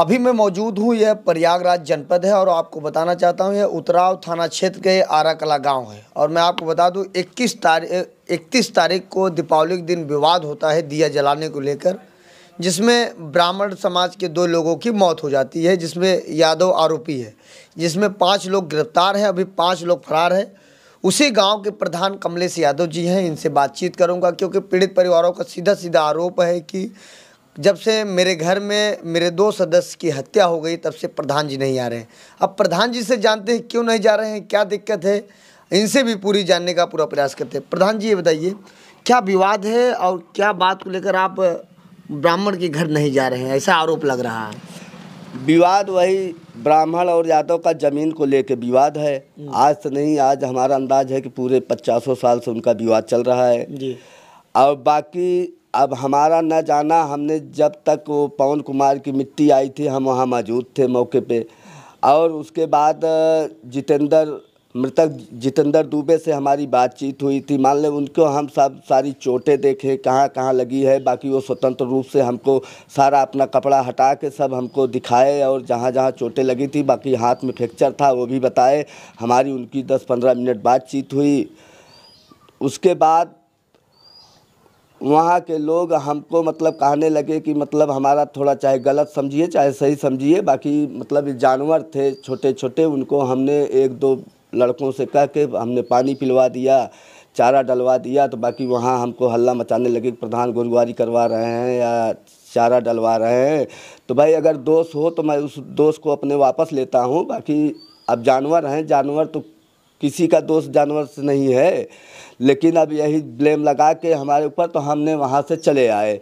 अभी मैं मौजूद हूँ यह प्रयागराज जनपद है और आपको बताना चाहता हूँ यह उतराव थाना क्षेत्र के आरा कला गाँव है और मैं आपको बता दूँ इक्कीस तारीख इकतीस तारीख को दीपावली के दिन विवाद होता है दिया जलाने को लेकर जिसमें ब्राह्मण समाज के दो लोगों की मौत हो जाती है जिसमें यादव आरोपी है जिसमें पाँच लोग गिरफ्तार हैं अभी पाँच लोग फरार हैं उसी गांव के प्रधान कमलेश यादव जी हैं इनसे बातचीत करूंगा क्योंकि पीड़ित परिवारों का सीधा सीधा आरोप है कि जब से मेरे घर में मेरे दो सदस्य की हत्या हो गई तब से प्रधान जी नहीं आ रहे हैं अब प्रधान जी से जानते हैं क्यों नहीं जा रहे हैं क्या दिक्कत है इनसे भी पूरी जानने का पूरा प्रयास करते हैं प्रधान जी ये बताइए क्या विवाद है और क्या बात को लेकर आप ब्राह्मण के घर नहीं जा रहे हैं ऐसा आरोप लग रहा है विवाद वही ब्राह्मण और यादव का जमीन को लेकर विवाद है हम्म। आज तो नहीं आज हमारा अंदाज है कि पूरे पचासों साल से उनका विवाद चल रहा है जी और बाकी अब हमारा न जाना हमने जब तक वो पवन कुमार की मिट्टी आई थी हम वहाँ मौजूद थे मौके पे और उसके बाद जितेंद्र मृतक जितेंद्र दुबे से हमारी बातचीत हुई थी मान लें उनको हम सब सारी चोटें देखे कहाँ कहाँ लगी है बाकी वो स्वतंत्र रूप से हमको सारा अपना कपड़ा हटा के सब हमको दिखाए और जहाँ जहाँ चोटें लगी थी बाकी हाथ में फ्रैक्चर था वो भी बताए हमारी उनकी दस पंद्रह मिनट बातचीत हुई उसके बाद वहाँ के लोग हमको मतलब कहने लगे कि मतलब हमारा थोड़ा चाहे गलत समझिए चाहे सही समझिए बाकी मतलब जानवर थे छोटे छोटे उनको हमने एक दो लड़कों से कह के हमने पानी पिलवा दिया चारा डलवा दिया तो बाकी वहाँ हमको हल्ला मचाने लगे प्रधान गुरुवारी करवा रहे हैं या चारा डलवा रहे हैं तो भाई अगर दोष हो तो मैं उस दोष को अपने वापस लेता हूँ बाकी अब जानवर हैं जानवर तो किसी का दोष जानवर से नहीं है लेकिन अब यही ब्लेम लगा के हमारे ऊपर तो हमने वहाँ से चले आए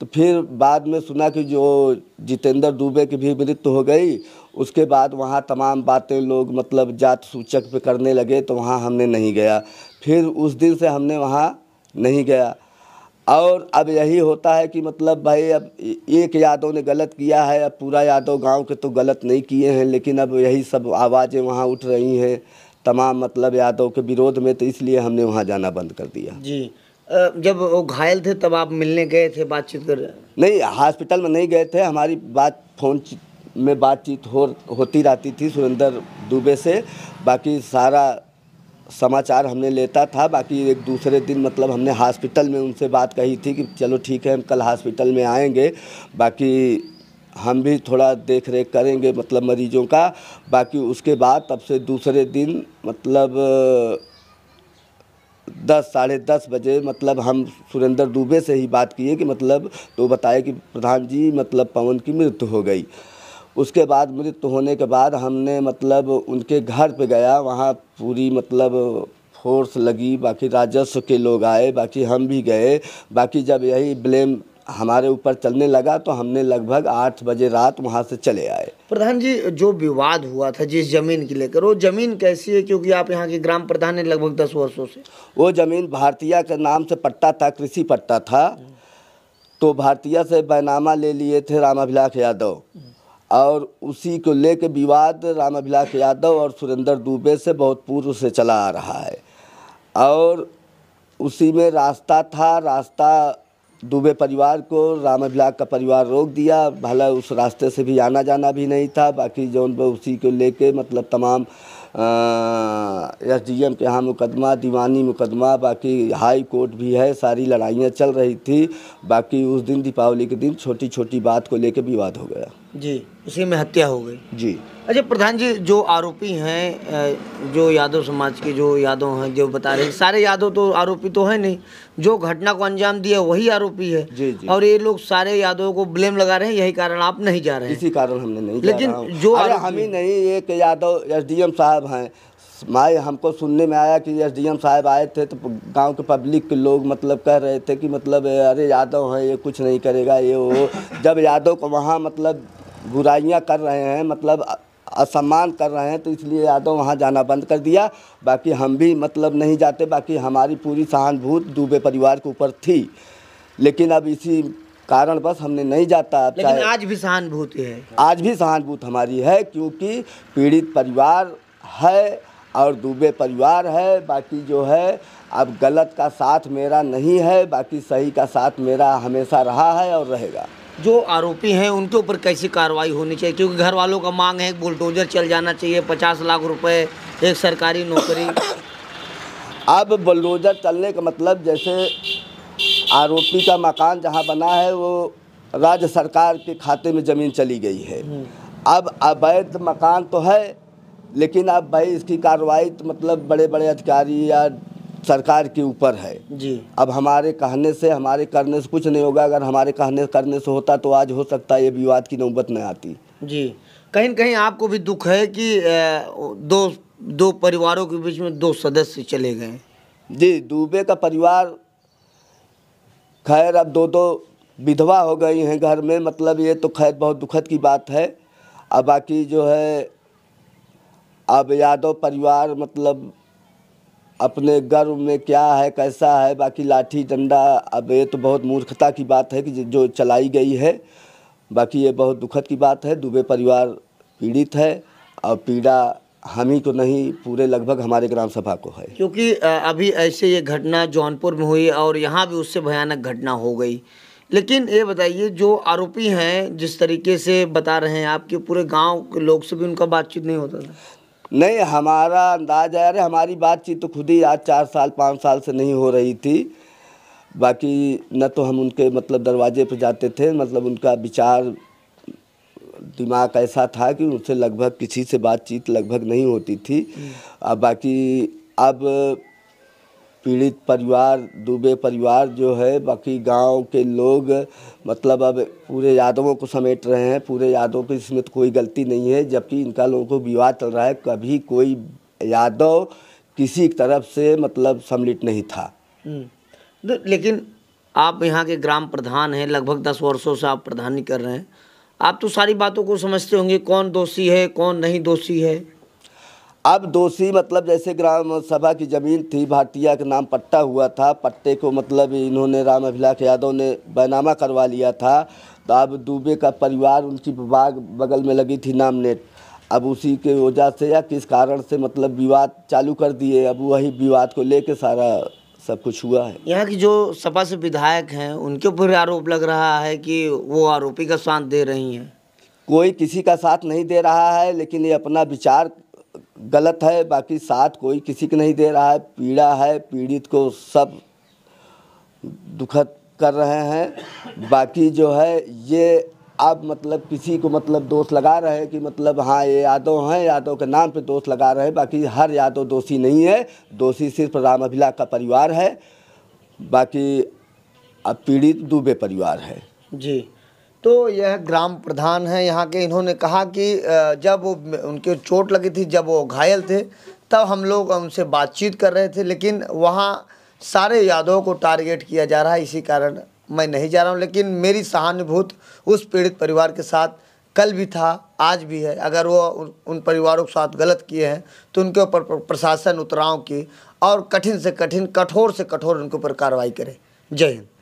तो फिर बाद में सुना कि जो जितेंद्र दुबे की भी मृत्यु हो गई उसके बाद वहाँ तमाम बातें लोग मतलब जात सूचक पे करने लगे तो वहाँ हमने नहीं गया फिर उस दिन से हमने वहाँ नहीं गया और अब यही होता है कि मतलब भाई अब एक यादव ने गलत किया है अब पूरा यादव गांव के तो गलत नहीं किए हैं लेकिन अब यही सब आवाज़ें वहाँ उठ रही हैं तमाम मतलब यादव के विरोध में तो इसलिए हमने वहाँ जाना बंद कर दिया जी जब वो घायल थे तब आप मिलने गए थे बातचीत कर नहीं हॉस्पिटल में नहीं गए थे हमारी बात फोन में बातचीत हो होती रहती थी सुरेंद्र दुबे से बाकी सारा समाचार हमने लेता था बाकी एक दूसरे दिन मतलब हमने हॉस्पिटल में उनसे बात कही थी कि चलो ठीक है हम कल हॉस्पिटल में आएंगे बाकी हम भी थोड़ा देख रेख करेंगे मतलब मरीजों का बाकी उसके बाद तब से दूसरे दिन मतलब दस साढ़े दस बजे मतलब हम सुरेंद्र दुबे से ही बात किए कि मतलब तो बताए कि प्रधान जी मतलब पवन की मृत्यु हो गई उसके बाद मृत्यु होने के बाद हमने मतलब उनके घर पे गया वहाँ पूरी मतलब फोर्स लगी बाकी राजस्व के लोग आए बाकी हम भी गए बाकी जब यही ब्लेम हमारे ऊपर चलने लगा तो हमने लगभग आठ बजे रात वहाँ से चले आए प्रधान जी जो विवाद हुआ था जिस ज़मीन की लेकर वो ज़मीन कैसी है क्योंकि आप यहाँ के ग्राम प्रधान हैं लगभग दस वर्षों से वो ज़मीन भारतीय के नाम से पट्टा था कृषि पट्टा था तो भारतीय से बैनामा ले लिए थे रामाभिलाख यादव और उसी को लेकर विवाद रामाभिलाख यादव और सुरेंद्र दुबे से बहुत पूर्व से चला आ रहा है और उसी में रास्ता था रास्ता दुबे परिवार को राम अभिलाख का परिवार रोक दिया भला उस रास्ते से भी आना जाना भी नहीं था बाकी जौन उसी को लेके मतलब तमाम एस डी एम के यहाँ मुकदमा दीवानी मुकदमा बाकी हाई कोर्ट भी है सारी लड़ाइयाँ चल रही थी बाकी उस दिन दीपावली के दिन छोटी छोटी बात को लेकर विवाद हो गया जी उसी में हत्या हो गई जी अच्छा प्रधान जी जो आरोपी हैं जो यादव समाज के जो यादव हैं जो बता रहे हैं सारे यादव तो आरोपी तो है नहीं जो घटना को अंजाम दिया वही आरोपी है जी जी और ये लोग सारे यादव को ब्लेम लगा रहे हैं यही कारण आप नहीं जा रहे हैं इसी कारण हमने नहीं लेकिन जो हम ही नहीं एक यादव एस डी साहब साहब हैं माए हमको सुनने में आया कि एस डी एम साहब आए थे तो गांव के पब्लिक के लोग मतलब कह रहे थे कि मतलब अरे यादव हैं ये कुछ नहीं करेगा ये वो जब यादव को वहाँ मतलब बुराइयाँ कर रहे हैं मतलब असम्मान कर रहे हैं तो इसलिए यादव वहाँ जाना बंद कर दिया बाकी हम भी मतलब नहीं जाते बाकी हमारी पूरी सहानुभूत दूबे परिवार के ऊपर थी लेकिन अब इसी कारण बस हमने नहीं जाता लेकिन आज भी सहानुभूति है आज भी सहानुभूति हमारी है क्योंकि पीड़ित परिवार है और दुबे परिवार है बाकी जो है अब गलत का साथ मेरा नहीं है बाकी सही का साथ मेरा हमेशा रहा है और रहेगा जो आरोपी हैं उनके ऊपर कैसी कार्रवाई होनी चाहिए क्योंकि घर वालों का मांग है बुलडोजर चल जाना चाहिए पचास लाख रुपए एक सरकारी नौकरी अब बुलडोजर चलने का मतलब जैसे आरोपी का मकान जहाँ बना है वो राज्य सरकार के खाते में ज़मीन चली गई है हम्म। अब अवैध मकान तो है लेकिन अब भाई इसकी कार्रवाई तो मतलब बड़े बड़े अधिकारी या सरकार के ऊपर है जी अब हमारे कहने से हमारे करने से कुछ नहीं होगा अगर हमारे कहने करने से होता तो आज हो सकता है ये विवाद की नौबत नहीं आती जी कहीं ना कहीं आपको भी दुख है कि दो दो परिवारों के बीच में दो सदस्य चले गए जी दुबे का परिवार खैर अब दो दो विधवा हो गई हैं घर में मतलब ये तो खैर बहुत दुखद की बात है अब बाकी जो है अब यादव परिवार मतलब अपने गर्व में क्या है कैसा है बाकी लाठी डंडा अब ये तो बहुत मूर्खता की बात है कि जो चलाई गई है बाकी ये बहुत दुखद की बात है दुबे परिवार पीड़ित है और पीड़ा हम ही को नहीं पूरे लगभग हमारे ग्राम सभा को है क्योंकि अभी ऐसे ये घटना जौनपुर में हुई और यहाँ भी उससे भयानक घटना हो गई लेकिन ये बताइए जो आरोपी हैं जिस तरीके से बता रहे हैं आपके पूरे गांव के लोग से भी उनका बातचीत नहीं होता था नहीं हमारा अंदाज है अरे हमारी बातचीत तो खुद ही आज चार साल पाँच साल से नहीं हो रही थी बाकी न तो हम उनके मतलब दरवाजे पर जाते थे मतलब उनका विचार दिमाग ऐसा था कि उनसे लगभग किसी से बातचीत लगभग नहीं होती थी हम्म। अब बाकी अब पीड़ित परिवार दुबे परिवार जो है बाकी गांव के लोग मतलब अब पूरे यादवों को समेट रहे हैं पूरे यादव की इसमें तो कोई गलती नहीं है जबकि इनका लोगों को विवाह चल रहा है कभी कोई यादव किसी तरफ से मतलब सम्मिलित नहीं था हम्म। लेकिन आप यहाँ के ग्राम प्रधान हैं लगभग दस वर्षों से आप प्रधानी कर रहे हैं आप तो सारी बातों को समझते होंगे कौन दोषी है कौन नहीं दोषी है अब दोषी मतलब जैसे ग्राम सभा की ज़मीन थी भाटिया के नाम पट्टा हुआ था पट्टे को मतलब इन्होंने राम अभिलाष यादव ने बैनामा करवा लिया था तो अब दुबे का परिवार उनकी बाग बगल में लगी थी नाम नेट अब उसी के वजह से या किस कारण से मतलब विवाद चालू कर दिए अब वही विवाद को लेके सारा सब कुछ हुआ है यहाँ की जो सपा से विधायक हैं उनके ऊपर आरोप लग रहा है कि वो आरोपी का साथ दे रही हैं कोई किसी का साथ नहीं दे रहा है लेकिन ये अपना विचार गलत है बाकी साथ कोई किसी को नहीं दे रहा है पीड़ा है पीड़ित को सब दुखद कर रहे हैं बाकी जो है ये अब मतलब किसी को मतलब दोष लगा रहे हैं कि मतलब हाँ ये यादव हैं यादव के नाम पे दोष लगा रहे हैं बाकी हर यादव दोषी नहीं है दोषी सिर्फ राम अभिला का परिवार है बाकी अब पीड़ित दुबे परिवार है जी तो यह ग्राम प्रधान है यहाँ के इन्होंने कहा कि जब वो उनके चोट लगी थी जब वो घायल थे तब हम लोग उनसे बातचीत कर रहे थे लेकिन वहाँ सारे यादवों को टारगेट किया जा रहा है इसी कारण मैं नहीं जा रहा हूँ लेकिन मेरी सहानुभूत उस पीड़ित परिवार के साथ कल भी था आज भी है अगर वो उन, परिवारों के साथ गलत किए हैं तो उनके ऊपर प्रशासन उतराव की और कठिन से कठिन कठोर से कठोर उनके ऊपर कार्रवाई करे जय हिंद